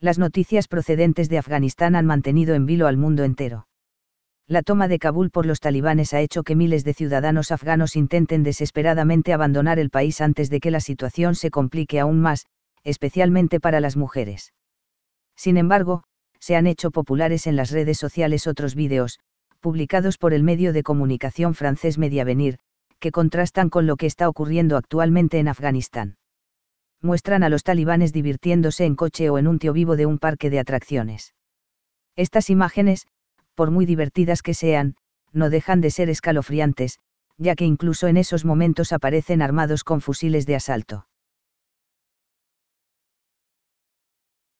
las noticias procedentes de Afganistán han mantenido en vilo al mundo entero. La toma de Kabul por los talibanes ha hecho que miles de ciudadanos afganos intenten desesperadamente abandonar el país antes de que la situación se complique aún más, especialmente para las mujeres. Sin embargo, se han hecho populares en las redes sociales otros vídeos, publicados por el medio de comunicación francés Mediavenir, que contrastan con lo que está ocurriendo actualmente en Afganistán muestran a los talibanes divirtiéndose en coche o en un tío vivo de un parque de atracciones. Estas imágenes, por muy divertidas que sean, no dejan de ser escalofriantes, ya que incluso en esos momentos aparecen armados con fusiles de asalto.